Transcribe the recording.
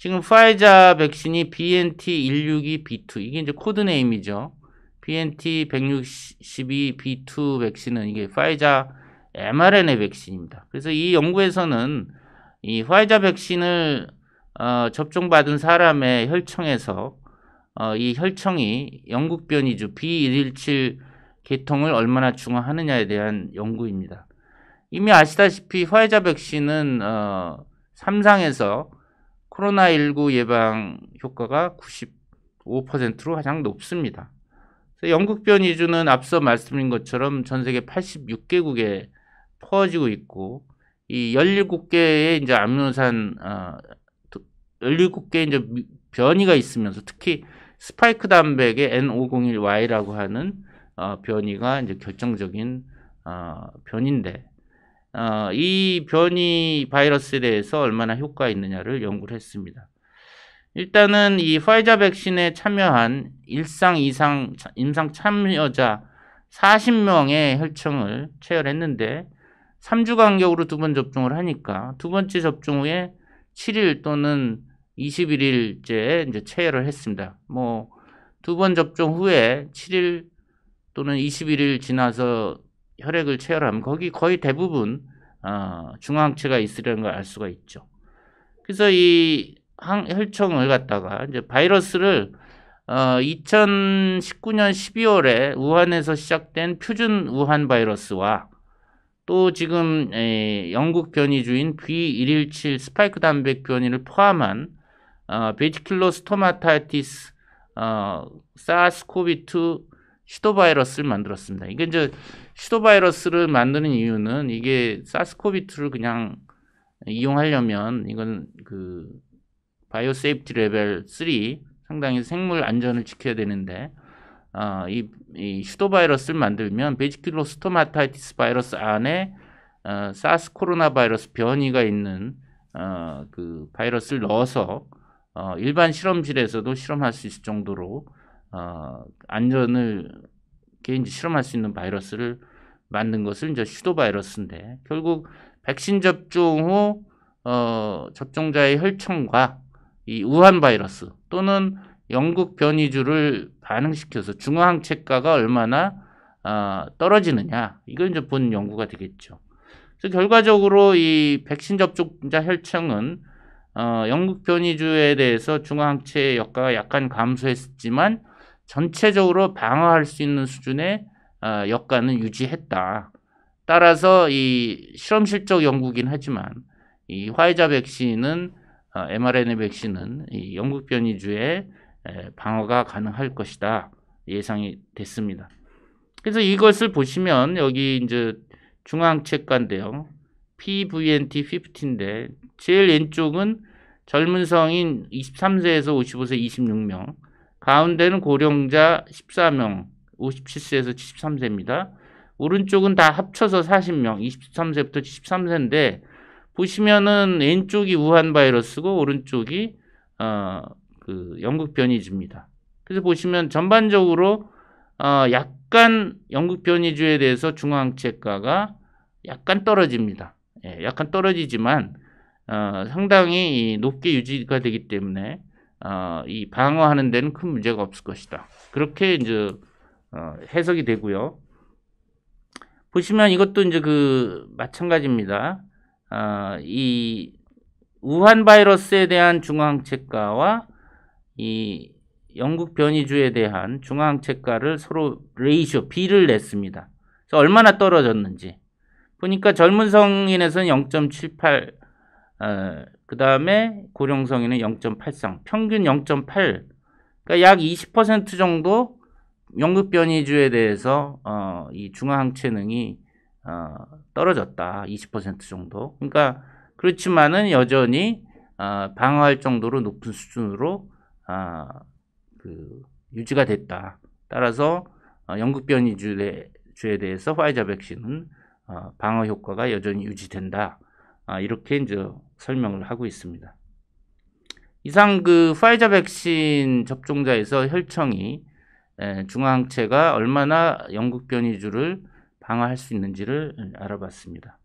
지금 파이자 백신이 BNT162B2 이게 이제 코드 네임이죠. BNT162B2 백신은 이게 파이자 mRNA 백신입니다. 그래서 이 연구에서는 이 화이자 백신을 어, 접종받은 사람의 혈청에서 어, 이 혈청이 영국 변이주 B117 계통을 얼마나 중화하느냐에 대한 연구입니다. 이미 아시다시피 화이자 백신은 어, 삼상에서 코로나19 예방 효과가 95%로 가장 높습니다. 영국 변이 주는 앞서 말씀드린 것처럼 전 세계 86개국에 퍼지고 있고 이 17개의 이제 암노산 어 17개의 이제 변이가 있으면서 특히 스파이크 단백의 N501Y라고 하는 어 변이가 이제 결정적인 어 변인데 어, 이 변이 바이러스에 대해서 얼마나 효과 있느냐를 연구를 했습니다. 일단은 이 화이자 백신에 참여한 일상 이상 임상 참여자 40명의 혈청을 채혈했는데 3주 간격으로 두 번 접종을 하니까 두 번째 접종 후에 7일 또는 21일째 이제 체열을 했습니다. 뭐 두 번 접종 후에 7일 또는 21일 지나서 혈액을 채혈하면 거기 거의 대부분 어, 중앙체가 있으려는 걸 알 수가 있죠. 그래서 이 항, 혈청을 갖다가 이제 바이러스를 어, 2019년 12월에 우한에서 시작된 표준 우한 바이러스와 또 지금 에, 영국 변이주인 B117 스파이크 단백 변이를 포함한 어, 베지킬로 스토마타이티스, 어, 사스코비2 시도 바이러스를 만들었습니다. 이게 이제 시도 바이러스를 만드는 이유는 이게 사스코비2를 그냥 이용하려면 이건 그 바이오 세이프티 레벨 3 상당히 생물 안전을 지켜야 되는데 어, 이, 이 슈도 바이러스를 만들면 베지킬로 스토마타이티스 바이러스 안에 어, 사스 코로나 바이러스 변이가 있는 어, 그 바이러스를 넣어서 어, 일반 실험실에서도 실험할 수 있을 정도로 어, 안전을 개인제 실험할 수 있는 바이러스를 만든 것을 이제 슈도 바이러스인데 결국 백신 접종 후 어, 접종자의 혈청과 이 우한 바이러스 또는 영국 변이주를 반응시켜서 중화항체가가 얼마나 어, 떨어지느냐 이걸 이제 본 연구가 되겠죠. 그래서 결과적으로 이 백신 접종자 혈청은 어, 영국 변이주에 대해서 중화항체의 역가가 약간 감소했지만 전체적으로 방어할 수 있는 수준의 어, 역가는 유지했다. 따라서 이 실험 실적 연구긴 하지만 이 화이자 백신은 어, mRNA 백신은 이 영국 변이주의 에, 방어가 가능할 것이다 예상이 됐습니다. 그래서 이것을 보시면 여기 이제 중앙 책관인데요. PVNT50인데 제일 왼쪽은 젊은 성인 23세에서 55세 26명 가운데는 고령자 14명, 57세에서 73세입니다. 오른쪽은 다 합쳐서 40명, 23세부터 73세인데 보시면은 왼쪽이 우한 바이러스고 오른쪽이 어, 그 영국 변이주입니다. 그래서 보시면 전반적으로 어, 약간 영국 변이주에 대해서 중앙채가가 약간 떨어집니다. 예, 약간 떨어지지만 어, 상당히 높게 유지가 되기 때문에 어, 이 방어하는 데는 큰 문제가 없을 것이다. 그렇게 이제 어, 해석이 되고요. 보시면 이것도 이제 그 마찬가지입니다. 어, 이 우한 바이러스에 대한 중앙체가와이 영국 변이주에 대한 중앙체가를 서로 레이쇼 B를 냈습니다. 그래서 얼마나 떨어졌는지 보니까 젊은 성인에서는 0.78 어, 그 다음에 고령성인은 0.83 평균 0.8 그러니까 약 20% 정도 연극 변이주에 대해서 어, 이 중화항체능이 어, 떨어졌다 20% 정도 그러니까 그렇지만은 여전히 어, 방어할 정도로 높은 수준으로 어, 그 유지가 됐다 따라서 어, 연극 변이주에 주에 대해서 화이자 백신은 어, 방어 효과가 여전히 유지된다 아, 이렇게 이제 설명을 하고 있습니다. 이상 그 파이자 백신 접종자에서 혈청이 중화항체가 얼마나 영국 변이주를 방어할 수 있는지를 알아봤습니다.